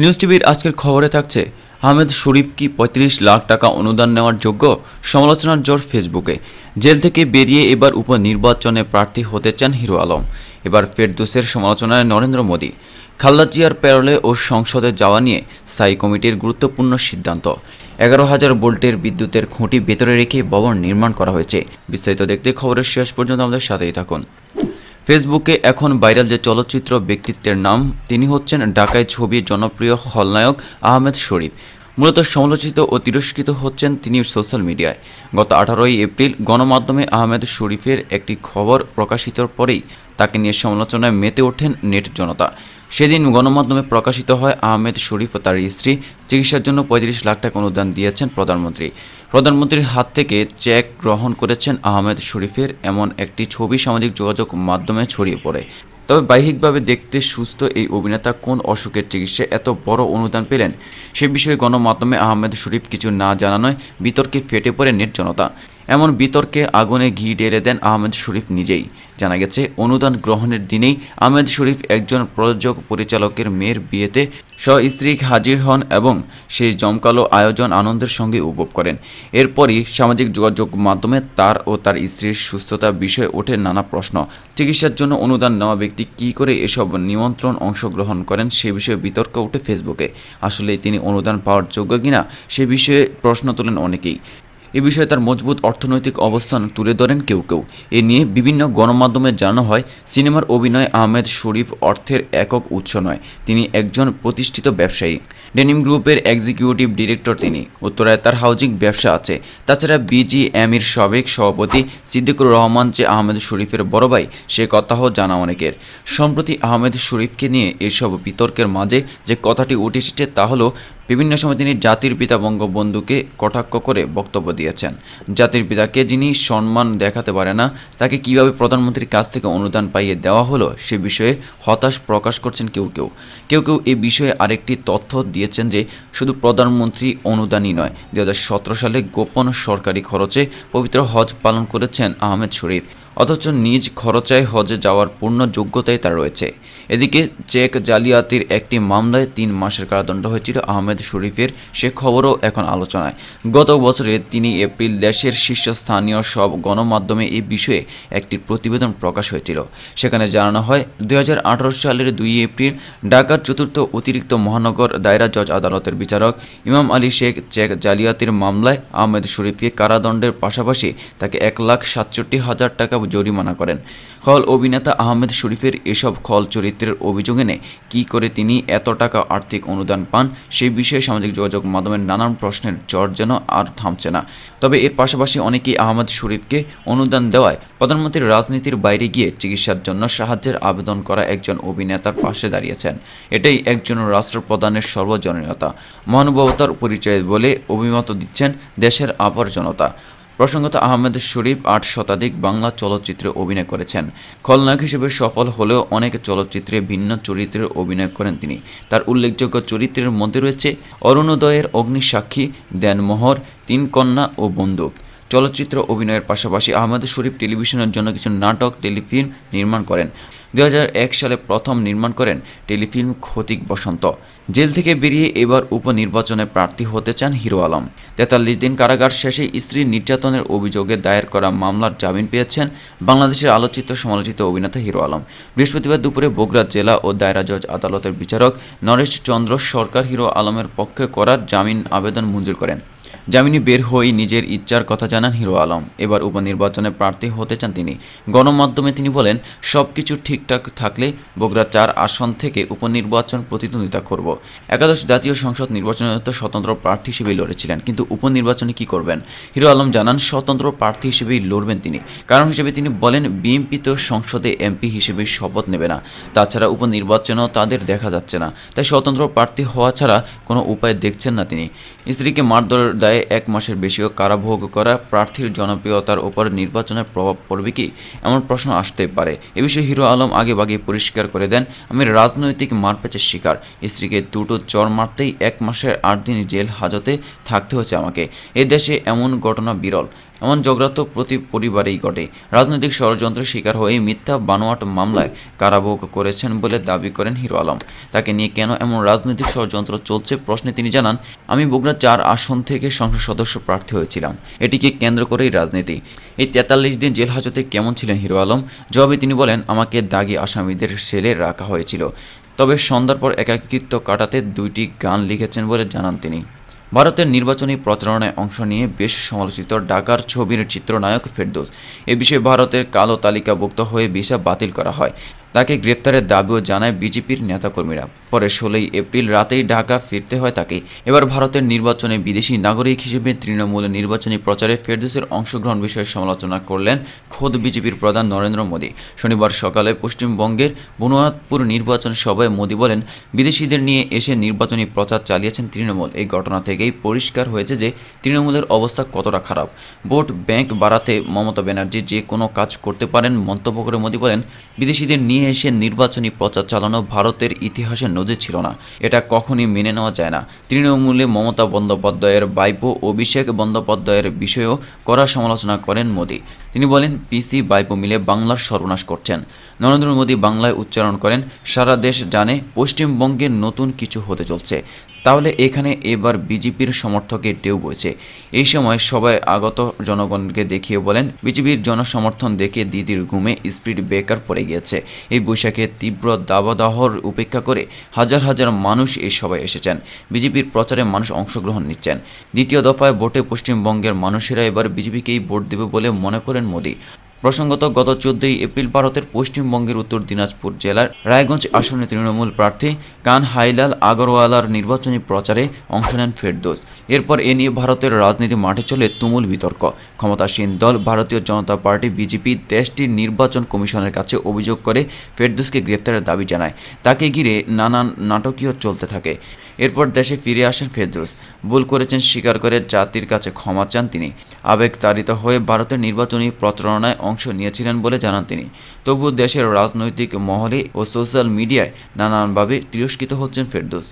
news টিভির আজকের খবরে থাকছে আহমেদ শরীফ কি ৩৫ লাখ টাকা অনুদান নেওয়ার যোগ্য সমালোচনার জোর ফেসবুকে জেল থেকে বেরিয়ে এবার উপনির্বাচনে প্রার্থী হতে চান হিরো আলম এবার ফেরদুসের সমালোচনায় নরেন্দ্র মোদী খালদা জিয়ার প্যারলে ও সংসদে যাওয়া নিয়ে স্থায়ী কমিটির গুরুত্বপূর্ণ সিদ্ধান্ত এগারো হাজার বোল্টের বিদ্যুতের খুঁটি ভেতরে রেখে ভবন নির্মাণ করা হয়েছে বিস্তারিত দেখতে খবরের শেষ পর্যন্ত আমাদের সাথেই থাকুন ফেসবুকে এখন ভাইরাল যে চলচ্চিত্র ব্যক্তিত্বের নাম তিনি হচ্ছেন ঢাকায় ছবির জনপ্রিয় খলনায়ক আহমেদ শরীফ মূলত সমালোচিত ও তিরস্কৃত হচ্ছেন তিনি সোশ্যাল মিডিয়ায় গত আঠারোই এপ্রিল গণমাধ্যমে আহমেদ শরীফের একটি খবর প্রকাশিত পরেই তাকে নিয়ে সমালোচনায় মেতে ওঠেন নেট জনতা সেদিন গণমাধ্যমে প্রকাশিত হয় আহমেদ শরীফ ও তার স্ত্রী চিকিৎসার জন্য পঁয়ত্রিশ লাখ টাকা অনুদান দিয়েছেন প্রধানমন্ত্রী প্রধানমন্ত্রীর হাত থেকে চেক গ্রহণ করেছেন আহমেদ শরীফের এমন একটি ছবি সামাজিক যোগাযোগ মাধ্যমে ছড়িয়ে পড়ে তবে বাহ্যিকভাবে দেখতে সুস্থ এই অভিনেতা কোন অসুখের চিকিৎসায় এত বড় অনুদান পেলেন সে বিষয়ে গণমাধ্যমে আহমেদ শরীফ কিছু না জানানোয় বিতর্কে ফেটে পড়ে নেট জনতা এমন বিতর্কে আগুনে ঘি ডেরে দেন আহমেদ শরীফ নিজেই জানা গেছে অনুদান গ্রহণের দিনেই আহমেদ শরীফ একজন প্রযোজক পরিচালকের মেয়ের বিয়েতে স্বস্ত্রী হাজির হন এবং সেই জমকালো আয়োজন আনন্দের সঙ্গে উপভোগ করেন এরপরই সামাজিক যোগাযোগ মাধ্যমে তার ও তার স্ত্রীর সুস্থতা বিষয়ে ওঠে নানা প্রশ্ন চিকিৎসার জন্য অনুদান নেওয়া ব্যক্তি কি করে এসব নিমন্ত্রণ অংশগ্রহণ করেন সে বিষয়ে বিতর্ক ওঠে ফেসবুকে আসলে তিনি অনুদান পাওয়ার যোগ্য কিনা সে বিষয়ে প্রশ্ন তোলেন অনেকেই এ বিষয়ে তার মজবুত অর্থনৈতিক অবস্থান তুলে ধরেন কেউ কেউ এ নিয়ে বিভিন্ন গণমাধ্যমে জানানো হয় সিনেমার অভিনয় আহমেদ শরীফ অর্থের একক উৎস নয় তিনি একজন প্রতিষ্ঠিত ব্যবসায়ী ডেনিম গ্রুপের এক্সিকিউটিভ ডিরেক্টর তিনি উত্তরায় তার হাউজিং ব্যবসা আছে তাছাড়া বিজিএমির সাবেক সভাপতি সিদ্দিকুর রহমান যে আহমেদ শরীফের বড় ভাই সে কথাও জানা অনেকের সম্প্রতি আহমেদ শরীফকে নিয়ে এসব বিতর্কের মাঝে যে কথাটি উঠে এসেছে তা হলো বিভিন্ন সময় তিনি জাতির পিতা বঙ্গবন্ধুকে কটাক্ষ করে বক্তব্য দিয়েছেন জাতির পিতাকে যিনি সম্মান দেখাতে পারে না তাকে কিভাবে প্রধানমন্ত্রীর কাছ থেকে অনুদান পাইয়ে দেওয়া হলো সে বিষয়ে হতাশ প্রকাশ করছেন কেউ কেউ কেউ কেউ এ বিষয়ে আরেকটি তথ্য দিয়েছেন যে শুধু প্রধানমন্ত্রী অনুদানই নয় দু সালে গোপন সরকারি খরচে পবিত্র হজ পালন করেছেন আহমেদ শরীফ অথচ নিজ খরচায় হজে যাওয়ার পূর্ণ যোগ্যতাই তার রয়েছে এদিকে চেক জালিয়াতির একটি মামলায় তিন মাসের কারাদণ্ড হয়েছিল আহমেদ শরীফের সে খবরও এখন আলোচনায় গত বছরে তিনি এপ্রিল দেশের শীর্ষস্থানীয় সব গণমাধ্যমে এই বিষয়ে একটি প্রতিবেদন প্রকাশ হয়েছিল সেখানে জানানো হয় দুই সালের দুই এপ্রিল ঢাকার চতুর্থ অতিরিক্ত মহানগর দায়রা জজ আদালতের বিচারক ইমাম আলী শেখ চেক জালিয়াতির মামলায় আহমেদ শরীফকে কারাদণ্ডের পাশাপাশি তাকে এক লাখ সাতষট্টি হাজার টাকা জরিমানা করেন খল অভিনেতা আহমেদ শরীফের এসব খল চরিত্রের অভিযোগ এনে কী করে তিনি এত টাকা আর্থিক অনুদান পান সেই বিষয়ে সামাজিক যোগাযোগ মাধ্যমের নানান প্রশ্নের জ্বর যেন আর থামছে না তবে এর পাশাপাশি অনেকেই আহমেদ শরীফকে অনুদান দেওয়ায় প্রধানমন্ত্রীর রাজনীতির বাইরে গিয়ে চিকিৎসার জন্য সাহায্যের আবেদন করা একজন অভিনেতার পাশে দাঁড়িয়েছেন এটাই একজন রাষ্ট্রপ্রধানের সর্বজনীনতা মানবতার পরিচয় বলে অভিমত দিচ্ছেন দেশের আপর জনতা প্রসঙ্গত আহমেদ শরীফ আট শতাধিক বাংলা চলচ্চিত্রে অভিনয় করেছেন খলনায়ক হিসেবে সফল হলেও অনেক চলচ্চিত্রে ভিন্ন চরিত্রের অভিনয় করেন তিনি তার উল্লেখযোগ্য চরিত্রের মধ্যে রয়েছে অরুণোদয়ের অগ্নিসাক্ষী দেনমোহর তিন কন্যা ও বন্দুক চলচ্চিত্র অভিনয়ের পাশাপাশি আহমেদ শরীফ টেলিভিশনের জন্য কিছু নাটক টেলিফিল্ম নির্মাণ করেন দু সালে প্রথম নির্মাণ করেন টেলিফিল্ম ক্ষতিক বসন্ত জেল থেকে বেরিয়ে এবার উপনির্বাচনে প্রার্থী হতে চান হিরো আলম তেতাল্লিশ দিন কারাগার শেষে স্ত্রী নির্যাতনের অভিযোগে দায়ের করা মামলার জামিন পেয়েছেন বাংলাদেশের আলোচিত সমালোচিত অভিনেতা হিরো আলম বৃহস্পতিবার দুপুরে বগুড়া জেলা ও দায়রা জজ আদালতের বিচারক নরেশ চন্দ্র সরকার হিরো আলমের পক্ষে করার জামিন আবেদন মঞ্জুর করেন জামিনে বের হয়ে নিজের ইচ্ছার কথা জানান হিরো আলম এবার উপনির্বাচনে প্রার্থী হতে চান তিনি গণমাধ্যমে তিনি বলেন সব কিছু ঠিক ঠিকঠাক থাকলে বগুড়া চার আসন থেকে উপনির্বাচন প্রতিদ্বন্দ্বিতা করব একাদশ জাতীয় সংসদ নির্বাচনে তো স্বতন্ত্র প্রার্থী হিসেবে লড়েছিলেন কিন্তু উপনির্বাচনে কি করবেন হিরো আলম জানান স্বতন্ত্র প্রার্থী হিসেবেই লড়বেন তিনি কারণ হিসেবে তিনি বলেন বিএনপি তো সংসদে এমপি হিসেবে শপথ নেবে না তাছাড়া উপনির্বাচনেও তাদের দেখা যাচ্ছে না তাই স্বতন্ত্র প্রার্থী হওয়া ছাড়া কোনো উপায় দেখছেন না তিনি স্ত্রীকে মারধর দায়ে এক মাসের বেশিও কারাভোগ করা প্রার্থীর জনপ্রিয়তার উপর নির্বাচনের প্রভাব পড়বে কি এমন প্রশ্ন আসতে পারে এ বিষয়ে হিরো আলম আগে বাগে পরিষ্কার করে দেন আমি রাজনৈতিক মারপ্যাচের শিকার স্ত্রীকে দুটো চর মারতেই এক মাসের আট দিন জেল হাজতে থাকতে হচ্ছে আমাকে এদেশে এমন ঘটনা বিরল এমন জগ্রাত প্রতি পরিবারেই ঘটে রাজনৈতিক ষড়যন্ত্রের শিকার হয়ে মিথ্যা বানোয়াট মামলায় কারাভোগ করেছেন বলে দাবি করেন হিরো আলম তাকে নিয়ে কেন এমন রাজনৈতিক ষড়যন্ত্র চলছে প্রশ্নে তিনি জানান আমি বগুড়া চার আসন থেকে সংসদ সদস্য প্রার্থী হয়েছিলাম এটিকে কেন্দ্র করেই রাজনীতি এই তেতাল্লিশ দিন জেল হাজতে কেমন ছিলেন হিরো আলম জবাবে তিনি বলেন আমাকে দাগি আসামিদের সেলে রাখা হয়েছিল তবে সন্ধ্যার পর একাকৃত্ব কাটাতে দুইটি গান লিখেছেন বলে জানান তিনি ভারতের নির্বাচনী প্রচারণায় অংশ নিয়ে বেশ সমালোচিত ঢাকার ছবির চিত্রনায়ক ফেরদোস এ বিষয়ে ভারতের কালো তালিকাভুক্ত হয়ে ভিসা বাতিল করা হয় তাকে গ্রেপ্তারের দাবিও জানায় বিজেপির নেতাকর্মীরা পরে ষোলোই এপ্রিল রাতেই ঢাকা ফিরতে হয় তাকে এবার ভারতের নির্বাচনে বিদেশি নাগরিক হিসেবে তৃণমূলের নির্বাচনী প্রচারে ফেরদোসের অংশগ্রহণ বিষয়ে সমালোচনা করলেন খোদ বিজেপির প্রধান নরেন্দ্র মোদী শনিবার সকালে পশ্চিমবঙ্গের বনুয়াদপুর নির্বাচন সভায় মোদী বলেন বিদেশিদের নিয়ে এসে নির্বাচনী প্রচার চালিয়েছেন তৃণমূল এই ঘটনা থেকেই পরিষ্কার হয়েছে যে তৃণমূলের অবস্থা কতটা খারাপ ভোট ব্যাংক বাড়াতে মমতা ব্যানার্জি যে কোনো কাজ করতে পারেন মন্তব্য করে মোদী বলেন বিদেশিদের নিয়ে নিয়ে এসে নির্বাচনী প্রচার চালানো ভারতের ইতিহাসে নজির ছিল না এটা কখনই মেনে নেওয়া যায় না তৃণমূলে মমতা বন্দ্যোপাধ্যায়ের বাইপো অভিষেক বন্দ্যোপাধ্যায়ের বিষয়েও কড়া সমালোচনা করেন মোদী তিনি বলেন পিসি বাইপো মিলে বাংলার সর্বনাশ করছেন নরেন্দ্র মোদী বাংলায় উচ্চারণ করেন সারা দেশ জানে পশ্চিমবঙ্গে নতুন কিছু হতে চলছে তাহলে এখানে এবার বিজেপির সমর্থকে টেউ বইছে এই সময় সবাই আগত জনগণকে দেখিয়ে বলেন বিজেপির জনসমর্থন দেখে দিদির ঘুমে স্পিড ব্রেকার পড়ে গিয়েছে এই বৈশাখে তীব্র দাবদাহর উপেক্ষা করে হাজার হাজার মানুষ এই সবাই এসেছেন বিজেপির প্রচারে মানুষ অংশগ্রহণ নিচ্ছেন দ্বিতীয় দফায় ভোটে পশ্চিমবঙ্গের মানুষেরা এবার বিজেপিকেই ভোট দেবে বলে মনে করেন মোদী প্রসঙ্গত গত চোদ্দই এপ্রিল ভারতের পশ্চিমবঙ্গের উত্তর দিনাজপুর জেলার রায়গঞ্জ আসনে তৃণমূল প্রার্থী কান হাইলাল আগরওয়ালার নির্বাচনী প্রচারে অংশ নেন ফেরদোস এরপর এ নিয়ে ভারতের রাজনীতি মাঠে চলে তুমুল বিতর্ক ক্ষমতাসীন দল ভারতীয় জনতা পার্টি বিজেপি দেশটির নির্বাচন কমিশনের কাছে অভিযোগ করে ফেরদোসকে গ্রেফতারের দাবি জানায় তাকে ঘিরে নানান নাটকীয় চলতে থাকে এরপর দেশে ফিরে আসেন ফেরদৌস ভুল করেছেন স্বীকার করে জাতির কাছে ক্ষমা চান তিনি আবেগ তাড়িত হয়ে ভারতের নির্বাচনী প্রচারণায় অংশ নিয়েছিলেন বলে জানান তিনি তবু দেশের রাজনৈতিক মহলে ও সোশ্যাল মিডিয়ায় নানানভাবে তিরস্কৃত হচ্ছেন ফেরদৌস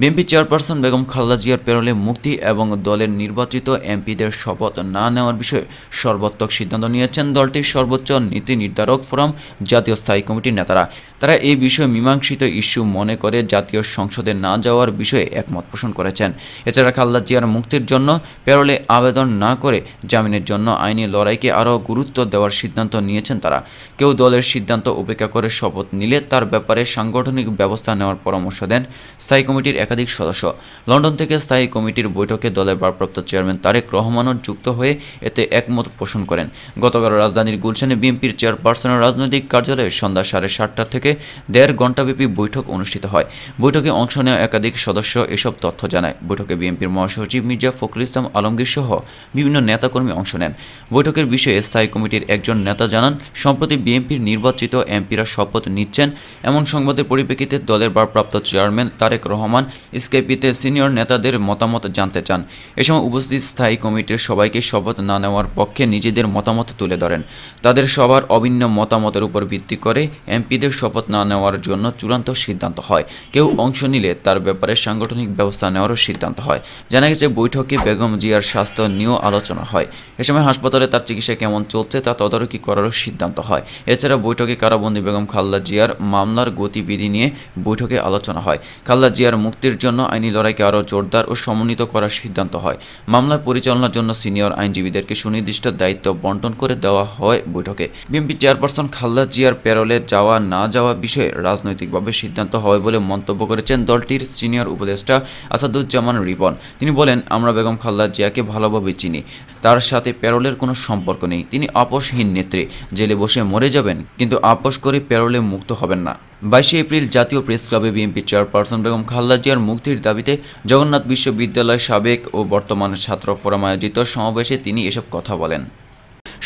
বিএনপি চেয়ারপারসন বেগম খালেদা জিয়ার পেরোলে মুক্তি এবং দলের নির্বাচিত এমপিদের শপথ না নেওয়ার বিষয়ে সর্বাত্মক সিদ্ধান্ত নিয়েছেন দলটির সর্বোচ্চ নীতি নির্ধারক ফোরাম জাতীয় স্থায়ী কমিটির নেতারা তারা এই বিষয়ে মীমাংসিত ইস্যু মনে করে জাতীয় সংসদে না যাওয়ার বিষয়ে একমত পোষণ করেছেন এছাড়া খালদা জিয়ার মুক্তির জন্য পেরোলে আবেদন না করে জামিনের জন্য আইনি লড়াইকে আরও গুরুত্ব দেওয়ার সিদ্ধান্ত নিয়েছেন তারা কেউ দলের সিদ্ধান্ত উপেক্ষা করে শপথ নিলে তার ব্যাপারে সাংগঠনিক ব্যবস্থা নেওয়ার পরামর্শ দেন স্থায়ী কমিটির একাধিক সদস্য লন্ডন থেকে স্থায়ী কমিটির বৈঠকে দলের ভারপ্রাপ্ত চেয়ারম্যান তারেক রহমানও যুক্ত হয়ে এতে একমত পোষণ করেন গতকাল রাজধানীর গুলশানে বিএনপির চেয়ারপারসনের রাজনৈতিক কার্যালয়ে সন্ধ্যা সাড়ে সাতটা থেকে দেড় ঘণ্টাব্যাপী বৈঠক অনুষ্ঠিত হয় বৈঠকে অংশ নেওয়া একাধিক সদস্য এসব তথ্য জানায় বৈঠকে বিএনপির মহাসচিব মির্জা ফখরুল ইসলাম আলমগীর সহ বিভিন্ন নেতাকর্মী অংশ নেন বৈঠকের বিষয়ে স্থায়ী কমিটির একজন নেতা জানান সম্প্রতি বিএনপির নির্বাচিত এমপিরা শপথ নিচ্ছেন এমন সংবাদের পরিপ্রেক্ষিতে দলের ভারপ্রাপ্ত চেয়ারম্যান তারেক রহমান স্কেপিতে সিনিয়র নেতাদের মতামত জানতে চান এ সময় উপস্থিত স্থায়ী কমিটির সবাইকে শপথ না নেওয়ার পক্ষে নিজেদের মতামত তুলে ধরেন তাদের সবার অভিন্ন মতামতের উপর ভিত্তি করে এমপিদের শপথ না নেওয়ার জন্য চূড়ান্ত সিদ্ধান্ত হয় কেউ অংশ নিলে তার ব্যাপারে সাংগঠনিক ব্যবস্থা নেওয়ারও সিদ্ধান্ত হয় জানা গেছে বৈঠকে বেগম জিয়ার স্বাস্থ্য নিয়েও আলোচনা হয় এ সময় হাসপাতালে তার চিকিৎসা কেমন চলছে তা তদারকি করারও সিদ্ধান্ত হয় এছাড়া বৈঠকে কারাবন্দী বেগম খাল্লা জিয়ার মামলার গতিবিধি নিয়ে বৈঠকে আলোচনা হয় খাল্লা জিয়ার মুক্তি মুক্তির জন্য আইনি লড়াইকে আরও জোরদার ও সমন্বিত করার সিদ্ধান্ত হয় মামলা পরিচালনার জন্য সিনিয়র আইনজীবীদেরকে সুনির্দিষ্ট দায়িত্ব বন্টন করে দেওয়া হয় বৈঠকে বিএনপি চেয়ারপারসন খাল্লা জিয়ার প্যারোলে যাওয়া না যাওয়া বিষয়ে রাজনৈতিকভাবে সিদ্ধান্ত হয় বলে মন্তব্য করেছেন দলটির সিনিয়র উপদেষ্টা আসাদুজ্জামান রিবন তিনি বলেন আমরা বেগম খালদা জিয়াকে ভালোভাবে চিনি তার সাথে প্যারোলের কোনো সম্পর্ক নেই তিনি আপোষহীন নেত্রী জেলে বসে মরে যাবেন কিন্তু আপোষ করে প্যারোলে মুক্ত হবেন না বাইশে এপ্রিল জাতীয় প্রেস ক্লাবে বিএনপি চেয়ারপারসন বেগম খালদা জিয়ার মুক্তির দাবিতে জগন্নাথ বিশ্ববিদ্যালয়ের সাবেক ও বর্তমান ছাত্র ফোরাম আয়োজিত সমাবেশে তিনি এসব কথা বলেন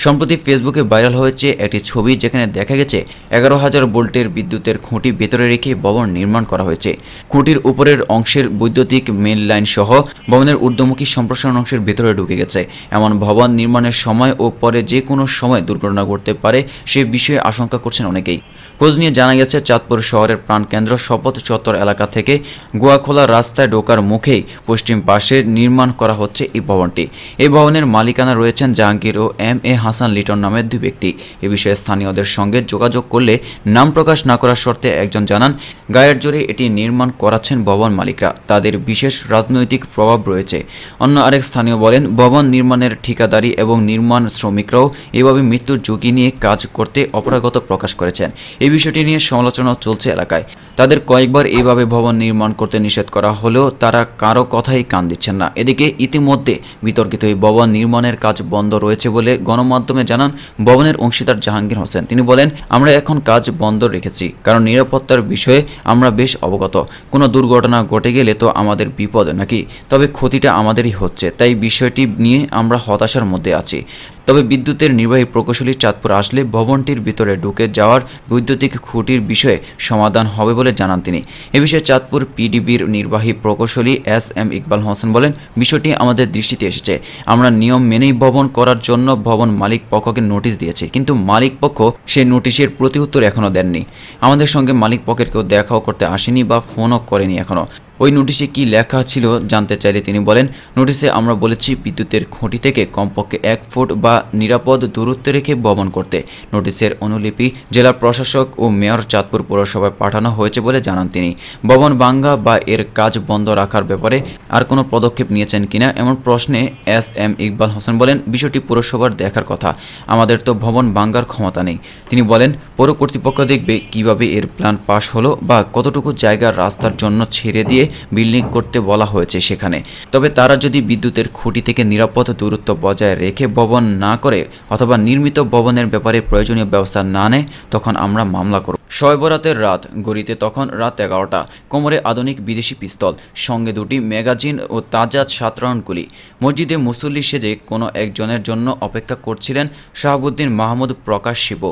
সম্প্রতি ফেসবুকে ভাইরাল হয়েছে একটি ছবি যেখানে দেখা গেছে এগারো হাজার ভোল্টের বিদ্যুতের খুঁটি ভেতরে রেখে ভবন নির্মাণ করা হয়েছে খুঁটির উপরের অংশের বৈদ্যুতিক মেন লাইন সহ ভবনের ঊর্ধ্বমুখী সম্প্রসারণ অংশের ভেতরে ঢুকে গেছে এমন ভবন নির্মাণের সময় ও পরে যে কোনো সময় দুর্ঘটনা ঘটতে পারে সে বিষয়ে আশঙ্কা করছেন অনেকেই খোঁজ নিয়ে জানা গেছে চাঁদপুর শহরের প্রাণকেন্দ্র শপথ চত্বর এলাকা থেকে গোয়াখোলা রাস্তায় ঢোকার মুখেই পশ্চিম পাশে নির্মাণ করা হচ্ছে এই ভবনটি এই ভবনের মালিকানা রয়েছেন জাহাঙ্গীর ও এম এ হাসান লিটন নামের দুই ব্যক্তি এ বিষয়ে স্থানীয়দের সঙ্গে যোগাযোগ করলে নাম প্রকাশ না করার শর্তে একজন জানান গায়ের জোরে এটি নির্মাণ করাচ্ছেন ভবন মালিকরা তাদের বিশেষ রাজনৈতিক প্রভাব রয়েছে অন্য আরেক স্থানীয় বলেন ভবন নির্মাণের ঠিকাদারি এবং নির্মাণ শ্রমিকরাও এভাবে মৃত্যুর ঝুঁকি নিয়ে কাজ করতে অপরাগত প্রকাশ করেছেন এই বিষয়টি নিয়ে সমালোচনা চলছে এলাকায় তাদের কয়েকবার এইভাবে ভবন নির্মাণ করতে নিষেধ করা হলেও তারা কারো কথাই কান দিচ্ছেন না এদিকে ইতিমধ্যে বিতর্কিত এই ভবন নির্মাণের কাজ বন্ধ রয়েছে বলে গণমাধ্যম মাধ্যমে জানান ভবনের অংশীদার জাহাঙ্গীর হোসেন তিনি বলেন আমরা এখন কাজ বন্ধ রেখেছি কারণ নিরাপত্তার বিষয়ে আমরা বেশ অবগত কোনো দুর্ঘটনা ঘটে গেলে তো আমাদের বিপদ নাকি তবে ক্ষতিটা আমাদেরই হচ্ছে তাই বিষয়টি নিয়ে আমরা হতাশার মধ্যে আছি তবে বিদ্যুতের নির্বাহী প্রকৌশলী চাঁদপুর আসলে ভবনটির ভিতরে ঢুকে যাওয়ার বৈদ্যুতিক খুঁটির বিষয়ে সমাধান হবে বলে জানান তিনি এ বিষয়ে চাঁদপুর পিডিবির নির্বাহী প্রকৌশলী এস এম ইকবাল হোসেন বলেন বিষয়টি আমাদের দৃষ্টিতে এসেছে আমরা নিয়ম মেনেই ভবন করার জন্য ভবন মালিক পক্ষকে নোটিশ দিয়েছি কিন্তু মালিক পক্ষ সেই নোটিশের প্রতি উত্তর এখনও দেননি আমাদের সঙ্গে মালিক পক্ষের কেউ দেখাও করতে আসেনি বা ফোনও করেনি এখনও ওই নোটিশে কি লেখা ছিল জানতে চাইলে তিনি বলেন নোটিশে আমরা বলেছি বিদ্যুতের খুঁটি থেকে কমপক্ষে এক ফুট বা নিরাপদ দূরত্ব রেখে ভবন করতে নোটিশের অনুলিপি জেলা প্রশাসক ও মেয়র চাঁদপুর পৌরসভায় পাঠানো হয়েছে বলে জানান তিনি ভবন বাঙ্গা বা এর কাজ বন্ধ রাখার ব্যাপারে আর কোনো পদক্ষেপ নিয়েছেন কিনা এমন প্রশ্নে এস এম ইকবাল হোসেন বলেন বিষয়টি পুরসভার দেখার কথা আমাদের তো ভবন বাঙ্গার ক্ষমতা নেই তিনি বলেন পৌর কর্তৃপক্ষ দেখবে কিভাবে এর প্ল্যান পাশ হলো বা কতটুকু জায়গা রাস্তার জন্য ছেড়ে দিয়ে বিল্ডিং করতে বলা হয়েছে সেখানে তবে তারা যদি বিদ্যুতের খুঁটি থেকে নিরাপদ দূরত্ব বজায় রেখে ভবন না করে অথবা নির্মিত ভবনের ব্যাপারে প্রয়োজনীয় ব্যবস্থা না নেয় তখন আমরা মামলা করব শয়বরাতের রাত গড়িতে তখন রাত এগারোটা কোমরে আধুনিক বিদেশি পিস্তল সঙ্গে দুটি ম্যাগাজিন ও তাজা সাতরাউন্ড গুলি মসজিদে মুসল্লি সেজে কোনো একজনের জন্য অপেক্ষা করছিলেন শাহাবুদ্দিন মাহমুদ প্রকাশ শিব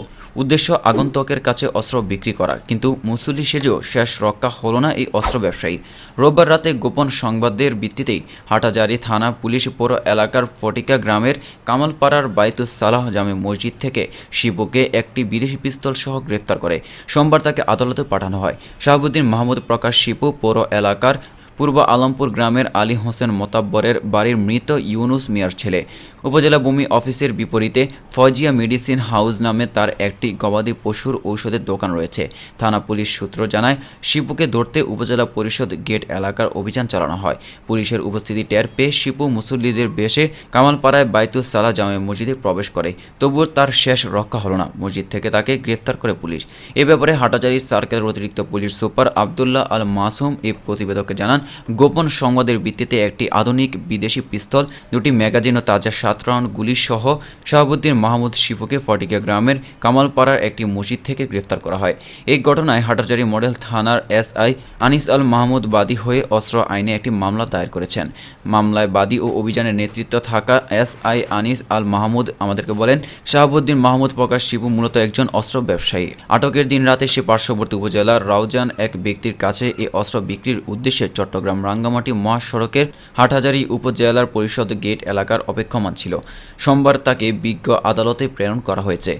উদ্দেশ্য আগন্তকের কাছে অস্ত্র বিক্রি করা কিন্তু মুসল্লি সেজেও শেষ রক্ষা হলো না এই অস্ত্র ব্যবসায়ী রোববার রাতে গোপন সংবাদের ভিত্তিতেই হাটাজারি থানা পুলিশ পৌর এলাকার ফটিকা গ্রামের কামালপাড়ার বাইতুস সালাহ জামে মসজিদ থেকে শিবকে একটি বিদেশি পিস্তল সহ গ্রেফতার করে সোমবার তাকে আদালতে পাঠানো হয় শাহাবুদ্দিন মাহমুদ প্রকাশ শিপু পৌর এলাকার পূর্ব আলমপুর গ্রামের আলী হোসেন মোতাব্বরের বাড়ির মৃত ইউনুস মিয়ার ছেলে উপজেলা ভূমি অফিসের বিপরীতে ফজিয়া মেডিসিন হাউস নামে তার একটি গবাদি পশুর ঔষধের দোকান রয়েছে থানা পুলিশ সূত্র জানায় শিপুকে ধরতে উপজেলা পরিষদ গেট এলাকার অভিযান চালানো হয় পুলিশের উপস্থিতি টের পেয়ে শিপু মুসল্লিদের বেশে কামালপাড়ায় বাইতুস সালা জামে মসজিদে প্রবেশ করে তবুও তার শেষ রক্ষা হল না মসজিদ থেকে তাকে গ্রেফতার করে পুলিশ এ ব্যাপারে হাটাচারি সার্কেলের অতিরিক্ত পুলিশ সুপার আবদুল্লাহ আল মাসুম এই প্রতিবেদককে জানান গোপন সংবাদের ভিত্তিতে একটি আধুনিক বিদেশি পিস্তল দুটি ম্যাগাজিন ও তাজা সাত রাউন্ড গুলিসহ শাহাবুদ্দিন মাহমুদ শিফুকে ফটিকা গ্রামের কামালপাড়ার একটি মসজিদ থেকে গ্রেফতার করা হয় এই ঘটনায় হাটাজারি মডেল থানার এসআই আনিস আল মাহমুদ বাদী হয়ে অস্ত্র আইনে একটি মামলা দায়ের করেছেন মামলায় বাদী ও অভিযানের নেতৃত্ব থাকা এসআই আনিস আল মাহমুদ আমাদেরকে বলেন শাহাবুদ্দিন মাহমুদ প্রকাশ শিবু মূলত একজন অস্ত্র ব্যবসায়ী আটকের দিন রাতে সে পার্শ্ববর্তী উপজেলার রাউজান এক ব্যক্তির কাছে এই অস্ত্র বিক্রির উদ্দেশ্যে চট্ট চট্টগ্রাম রাঙ্গামাটি মহাসড়কের হাটহাজারী উপজেলার পরিষদ গেট এলাকার অপেক্ষমান ছিল সোমবার তাকে বিজ্ঞ আদালতে প্রেরণ করা হয়েছে